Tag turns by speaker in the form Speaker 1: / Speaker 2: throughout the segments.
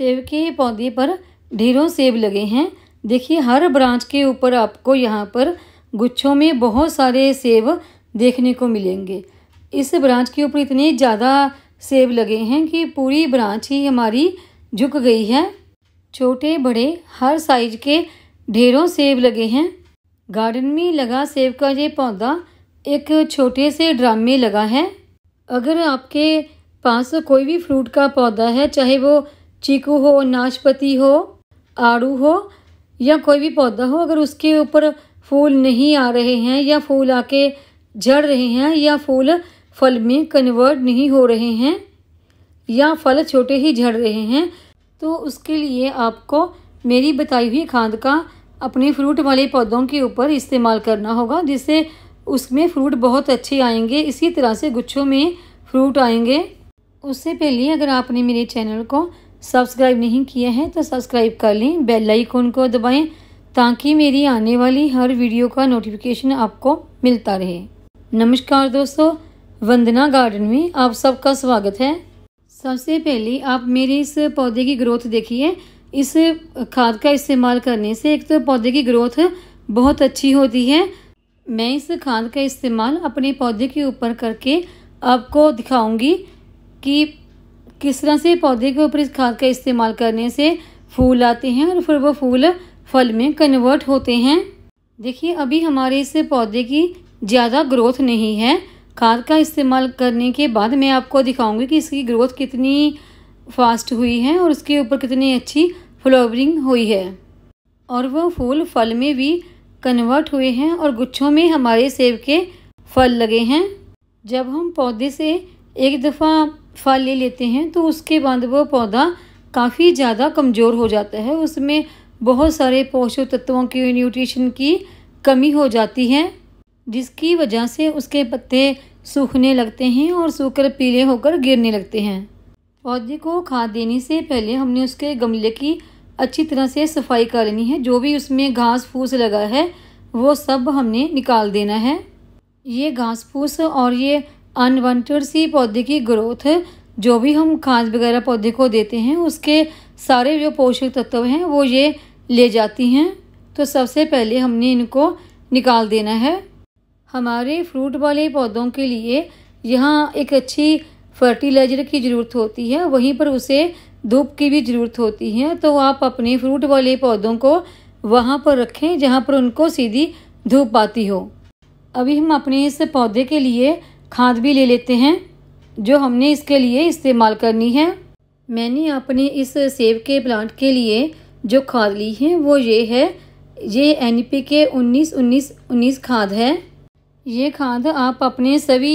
Speaker 1: सेब के पौधे पर ढेरों सेब लगे हैं देखिए हर ब्रांच के ऊपर आपको यहाँ पर गुच्छों में बहुत सारे सेब देखने को मिलेंगे इस ब्रांच के ऊपर इतने ज़्यादा सेब लगे हैं कि पूरी ब्रांच ही हमारी झुक गई है छोटे बड़े हर साइज के ढेरों सेब लगे हैं गार्डन में लगा सेब का ये पौधा एक छोटे से ड्राम में लगा है अगर आपके पास कोई भी फ्रूट का पौधा है चाहे वो चीकू हो नाशपती हो आड़ू हो या कोई भी पौधा हो अगर उसके ऊपर फूल नहीं आ रहे हैं या फूल आके झड़ रहे हैं या फूल फल में कन्वर्ट नहीं हो रहे हैं या फल छोटे ही झड़ रहे हैं तो उसके लिए आपको मेरी बताई हुई खाद का अपने फ्रूट वाले पौधों के ऊपर इस्तेमाल करना होगा जिससे उसमें फ्रूट बहुत अच्छे आएंगे इसी तरह से गुच्छों में फ्रूट आएंगे उससे पहले अगर आपने मेरे चैनल को सब्सक्राइब नहीं किए हैं तो सब्सक्राइब कर लें बेल आइकन को दबाएं ताकि मेरी आने वाली हर वीडियो का नोटिफिकेशन आपको मिलता रहे नमस्कार दोस्तों वंदना गार्डन में आप सबका स्वागत है सबसे पहले आप मेरे इस पौधे की ग्रोथ देखिए इस खाद का इस्तेमाल करने से एक तो पौधे की ग्रोथ बहुत अच्छी होती है मैं इस खाद का इस्तेमाल अपने पौधे के ऊपर करके आपको दिखाऊंगी कि किस तरह से पौधे के ऊपर इस खाद का इस्तेमाल करने से फूल आते हैं और फिर वो फूल फल में कन्वर्ट होते हैं देखिए अभी हमारे इस पौधे की ज़्यादा ग्रोथ नहीं है खाद का इस्तेमाल करने के बाद मैं आपको दिखाऊंगी कि इसकी ग्रोथ कितनी फास्ट हुई है और उसके ऊपर कितनी अच्छी फ्लावरिंग हुई है और वो फूल फल में भी कन्वर्ट हुए हैं और गुच्छों में हमारे सेब के फल लगे हैं जब हम पौधे से एक दफ़ा फल ले लेते हैं तो उसके बाद वो पौधा काफ़ी ज़्यादा कमज़ोर हो जाता है उसमें बहुत सारे पोषक तत्वों की न्यूट्रिशन की कमी हो जाती है जिसकी वजह से उसके पत्ते सूखने लगते हैं और सूखकर पीले होकर गिरने लगते हैं पौधे को खाद देने से पहले हमने उसके गमले की अच्छी तरह से सफाई कर लेनी है जो भी उसमें घास फूस लगा है वो सब हमने निकाल देना है ये घास फूस और ये अनवांटेड सी पौधे की ग्रोथ जो भी हम खाद वगैरह पौधे को देते हैं उसके सारे जो पोषक तत्व हैं वो ये ले जाती हैं तो सबसे पहले हमने इनको निकाल देना है हमारे फ्रूट वाले पौधों के लिए यहाँ एक अच्छी फर्टिलाइजर की ज़रूरत होती है वहीं पर उसे धूप की भी ज़रूरत होती है तो आप अपने फ्रूट वाले पौधों को वहाँ पर रखें जहाँ पर उनको सीधी धूप आती हो अभी हम अपने इस पौधे के लिए खाद भी ले लेते हैं जो हमने इसके लिए इस्तेमाल करनी है मैंने अपने इस सेब के प्लांट के लिए जो खाद ली है वो ये है ये एन पी के उन्नीस उन्नीस उन्नीस खाद है ये खाद आप अपने सभी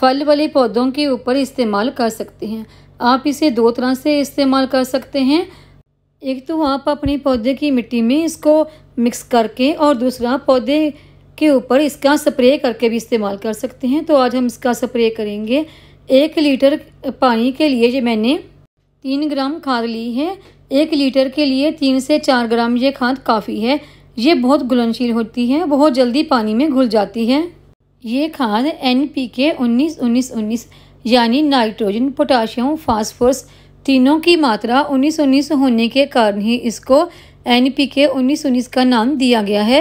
Speaker 1: फल वाले पौधों के ऊपर इस्तेमाल कर सकते हैं आप इसे दो तरह से इस्तेमाल कर सकते हैं एक तो आप अपने पौधे की मिट्टी में इसको मिक्स करके और दूसरा पौधे के ऊपर इसका स्प्रे करके भी इस्तेमाल कर सकते हैं तो आज हम इसका स्प्रे करेंगे एक लीटर पानी के लिए ये मैंने तीन ग्राम खाद ली है एक लीटर के लिए तीन से चार ग्राम ये खाद काफ़ी है ये बहुत घुलनशील होती है बहुत जल्दी पानी में घुल जाती है ये खाद एन पी के उन्नीस उन्नीस उन्नीस यानी नाइट्रोजन पोटाशियम फास्फोरस तीनों की मात्रा उन्नीस उन्नीस होने के कारण ही इसको एन पी के उन्नीस उन्नीस का नाम दिया गया है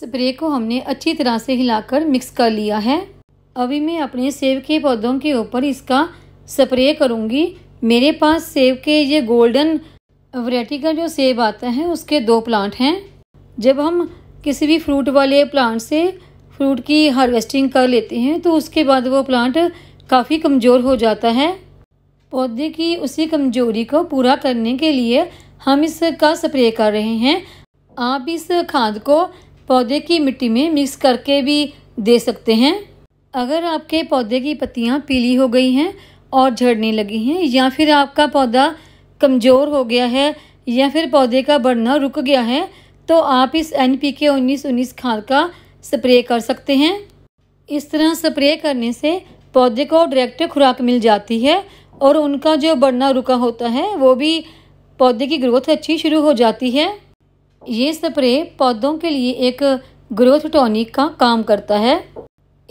Speaker 1: स्प्रे को हमने अच्छी तरह से हिलाकर मिक्स कर लिया है अभी मैं अपने सेब के पौधों के ऊपर इसका स्प्रे करूंगी मेरे पास सेब के ये गोल्डन वरायटी का जो सेब आता है उसके दो प्लांट हैं जब हम किसी भी फ्रूट वाले प्लांट से फ्रूट की हार्वेस्टिंग कर लेते हैं तो उसके बाद वो प्लांट काफ़ी कमज़ोर हो जाता है पौधे की उसी कमजोरी को पूरा करने के लिए हम इसका स्प्रे कर रहे हैं आप इस खाद को पौधे की मिट्टी में मिक्स करके भी दे सकते हैं अगर आपके पौधे की पत्तियाँ पीली हो गई हैं और झड़ने लगी हैं या फिर आपका पौधा कमज़ोर हो गया है या फिर पौधे का बढ़ना रुक गया है तो आप इस एन पी के उन्नीस उन्नीस खाद का स्प्रे कर सकते हैं इस तरह स्प्रे करने से पौधे को डायरेक्ट खुराक मिल जाती है और उनका जो बढ़ना रुका होता है वो भी पौधे की ग्रोथ अच्छी शुरू हो जाती है ये स्प्रे पौधों के लिए एक ग्रोथ टॉनिक का काम करता है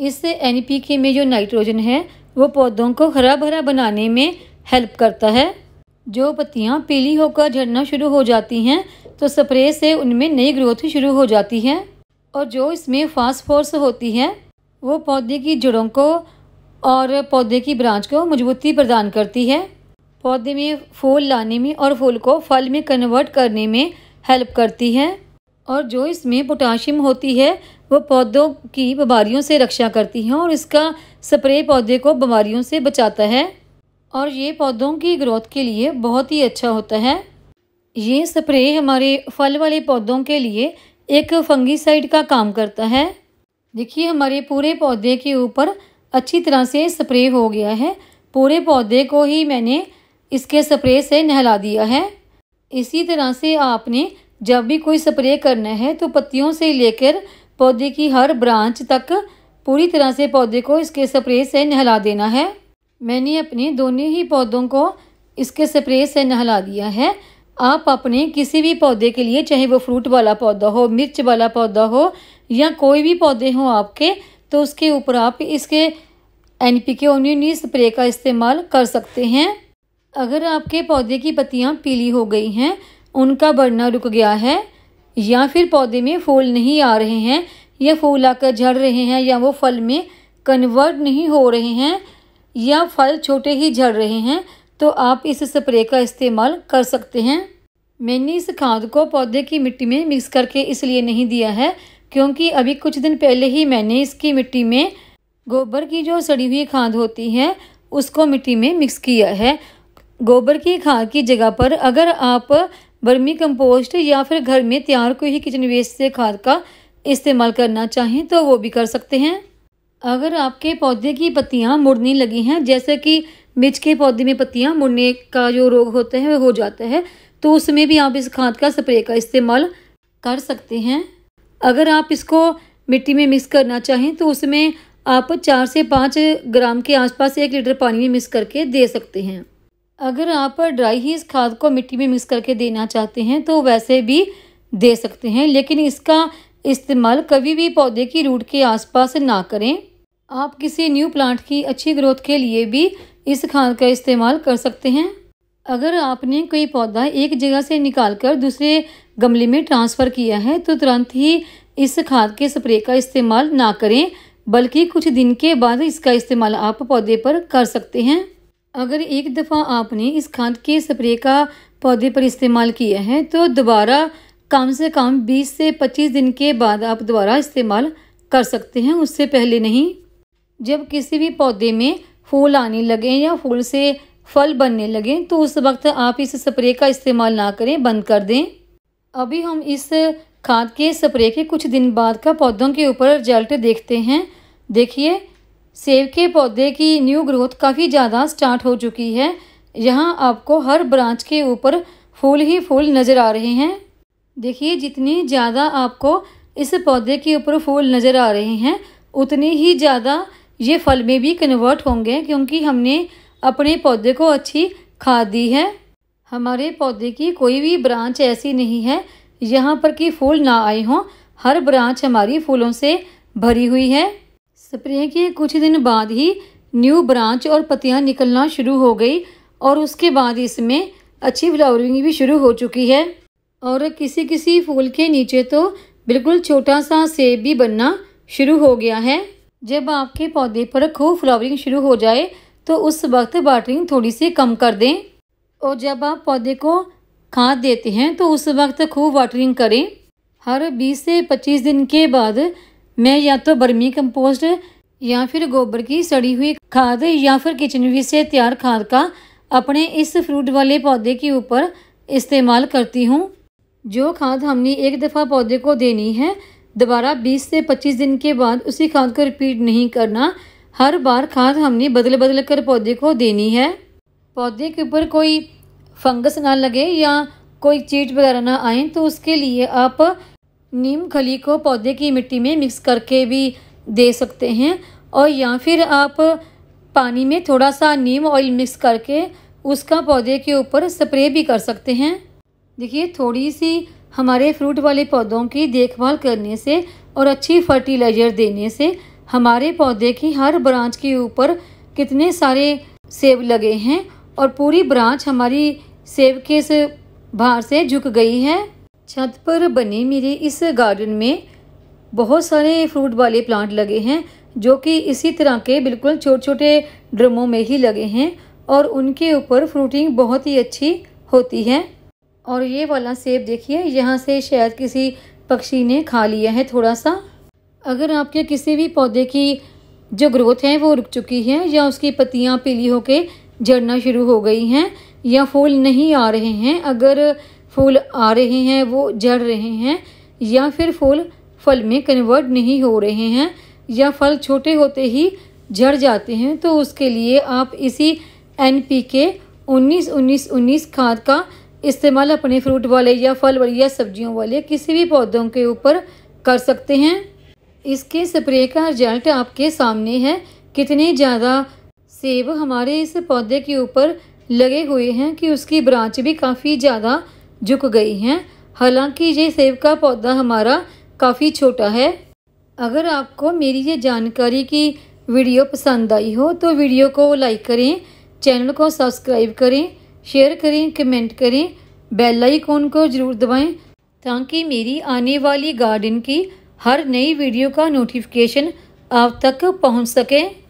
Speaker 1: इससे एन में जो नाइट्रोजन है वो पौधों को हरा भरा बनाने में हेल्प करता है जो पत्तियाँ पीली होकर झड़ना शुरू हो जाती हैं तो स्प्रे से उनमें नई ग्रोथ शुरू हो जाती है और जो इसमें फास्फोर्स होती है वो पौधे की जड़ों को और पौधे की ब्रांच को मजबूती प्रदान करती है पौधे में फूल लाने में और फूल को फल में कन्वर्ट करने में हेल्प करती है और जो इसमें पोटाशियम होती है वो पौधों की बीमारियों से रक्षा करती है और इसका स्प्रे पौधे को बीमारियों से बचाता है और ये पौधों की ग्रोथ के लिए बहुत ही अच्छा होता है ये स्प्रे हमारे फल वाले पौधों के लिए एक फंगीसाइड का काम करता है देखिए हमारे पूरे पौधे के ऊपर अच्छी तरह से स्प्रे हो गया है पूरे पौधे को ही मैंने इसके स्प्रे से नहला दिया है इसी तरह से आपने जब भी कोई स्प्रे करना है तो पत्तियों से लेकर पौधे की हर ब्रांच तक पूरी तरह से पौधे को इसके स्प्रे से नहला देना है मैंने अपने दोनों ही पौधों को इसके स्प्रे से नहला दिया है आप अपने किसी भी पौधे के लिए चाहे वो फ्रूट वाला पौधा हो मिर्च वाला पौधा हो या कोई भी पौधे हो आपके तो उसके ऊपर आप इसके एन पी के उन्नीस स्प्रे का इस्तेमाल कर सकते हैं अगर आपके पौधे की पत्तियाँ पीली हो गई हैं उनका बढ़ना रुक गया है या फिर पौधे में फूल नहीं आ रहे हैं या फूल आकर झड़ रहे हैं या वो फल में कन्वर्ट नहीं हो रहे हैं या फल छोटे ही झड़ रहे हैं तो आप इस स्प्रे का इस्तेमाल कर सकते हैं मैंने इस खाद को पौधे की मिट्टी में मिक्स करके इसलिए नहीं दिया है क्योंकि अभी कुछ दिन पहले ही मैंने इसकी मिट्टी में गोबर की जो सड़ी हुई खाद होती है उसको मिट्टी में मिक्स किया है गोबर की खाद की जगह पर अगर आप बर्मी कंपोस्ट या फिर घर में तैयार कोई ही किचन वेस्ट से खाद का इस्तेमाल करना चाहें तो वो भी कर सकते हैं अगर आपके पौधे की पत्तियां मुड़ने लगी हैं जैसे कि मिर्च के पौधे में पत्तियां मुड़ने का जो रोग होता है वह हो जाता है तो उसमें भी आप इस खाद का स्प्रे का इस्तेमाल कर सकते हैं अगर आप इसको मिट्टी में मिक्स करना चाहें तो उसमें आप चार से पाँच ग्राम के आसपास एक लीटर पानी में मिक्स करके दे सकते हैं अगर आप ड्राई ही इस खाद को मिट्टी में मिक्स करके देना चाहते हैं तो वैसे भी दे सकते हैं लेकिन इसका इस्तेमाल कभी भी पौधे की रूट के आसपास ना करें आप किसी न्यू प्लांट की अच्छी ग्रोथ के लिए भी इस खाद का इस्तेमाल कर सकते हैं अगर आपने कोई पौधा एक जगह से निकाल कर दूसरे गमले में ट्रांसफ़र किया है तो तुरंत ही इस खाद के स्प्रे का इस्तेमाल ना करें बल्कि कुछ दिन के बाद इसका इस्तेमाल आप पौधे पर कर सकते हैं अगर एक दफ़ा आपने इस खाद के स्प्रे का पौधे पर इस्तेमाल किया है तो दोबारा कम से कम 20 से 25 दिन के बाद आप दोबारा इस्तेमाल कर सकते हैं उससे पहले नहीं जब किसी भी पौधे में फूल आने लगे या फूल से फल बनने लगे तो उस वक्त आप इस स्प्रे का इस्तेमाल ना करें बंद कर दें अभी हम इस खाद के स्प्रे के कुछ दिन बाद का पौधों के ऊपर रिजल्ट देखते हैं देखिए सेब के पौधे की न्यू ग्रोथ काफ़ी ज़्यादा स्टार्ट हो चुकी है यहाँ आपको हर ब्रांच के ऊपर फूल ही फूल नज़र आ रहे हैं देखिए जितनी ज़्यादा आपको इस पौधे के ऊपर फूल नज़र आ रहे हैं उतनी ही ज़्यादा ये फल में भी कन्वर्ट होंगे क्योंकि हमने अपने पौधे को अच्छी खाद दी है हमारे पौधे की कोई भी ब्रांच ऐसी नहीं है यहाँ पर कि फूल ना आए हों हर ब्रांच हमारी फूलों से भरी हुई है स्प्रे के कुछ दिन बाद ही न्यू ब्रांच और पत्तियां निकलना शुरू हो गई और उसके बाद इसमें अच्छी फ्लावरिंग भी शुरू हो चुकी है और किसी किसी फूल के नीचे तो बिल्कुल छोटा सा सेब भी बनना शुरू हो गया है जब आपके पौधे पर खूब फ्लावरिंग शुरू हो जाए तो उस वक्त वाटरिंग थोड़ी सी कम कर दें और जब आप पौधे को खाद देते हैं तो उस वक्त खूब वाटरिंग करें हर 20 से 25 दिन के बाद मैं या तो बर्मी कंपोस्ट या फिर गोबर की सड़ी हुई खाद या फिर किचनवी से तैयार खाद का अपने इस फ्रूट वाले पौधे के ऊपर इस्तेमाल करती हूँ जो खाद हमने एक दफ़ा पौधे को देनी है दोबारा 20 से 25 दिन के बाद उसी खाद को रिपीट नहीं करना हर बार खाद हमने बदल बदल कर पौधे को देनी है पौधे के ऊपर कोई फंगस ना लगे या कोई चीट वगैरह ना आए तो उसके लिए आप नीम खली को पौधे की मिट्टी में मिक्स करके भी दे सकते हैं और या फिर आप पानी में थोड़ा सा नीम ऑयल मिक्स करके उसका पौधे के ऊपर स्प्रे भी कर सकते हैं देखिए थोड़ी सी हमारे फ्रूट वाले पौधों की देखभाल करने से और अच्छी फर्टिलाइजर देने से हमारे पौधे की हर ब्रांच के ऊपर कितने सारे सेब लगे हैं और पूरी ब्रांच हमारी सेब के से भार से झुक गई है छत पर बने मेरे इस गार्डन में बहुत सारे फ्रूट वाले प्लांट लगे हैं जो कि इसी तरह के बिल्कुल छोटे छोटे ड्रमों में ही लगे हैं और उनके ऊपर फ्रूटिंग बहुत ही अच्छी होती है और ये वाला सेब देखिए यहाँ से शायद किसी पक्षी ने खा लिया है थोड़ा सा अगर आपके किसी भी पौधे की जो ग्रोथ है वो रुक चुकी है या उसकी पत्तियाँ पीली होकर झड़ना शुरू हो गई हैं या फूल नहीं आ रहे हैं अगर फूल आ रहे हैं वो जड़ रहे हैं या फिर फूल फल में कन्वर्ट नहीं हो रहे हैं या फल छोटे होते ही जड़ जाते हैं तो उसके लिए आप इसी एन पी के उन्नीस उन्नीस उन्नीस खाद का इस्तेमाल अपने फ्रूट वाले या फल वाले या सब्जियों वाले किसी भी पौधों के ऊपर कर सकते हैं इसके स्प्रे का रिजल्ट आपके सामने है कितने ज़्यादा सेब हमारे इस पौधे के ऊपर लगे हुए हैं कि उसकी ब्रांच भी काफ़ी ज़्यादा झुक गई हैं हालांकि ये सेब का पौधा हमारा काफ़ी छोटा है अगर आपको मेरी ये जानकारी की वीडियो पसंद आई हो तो वीडियो को लाइक करें चैनल को सब्सक्राइब करें शेयर करें कमेंट करें बेल आइकॉन को ज़रूर दबाएं ताकि मेरी आने वाली गार्डन की हर नई वीडियो का नोटिफिकेशन आप तक पहुंच सके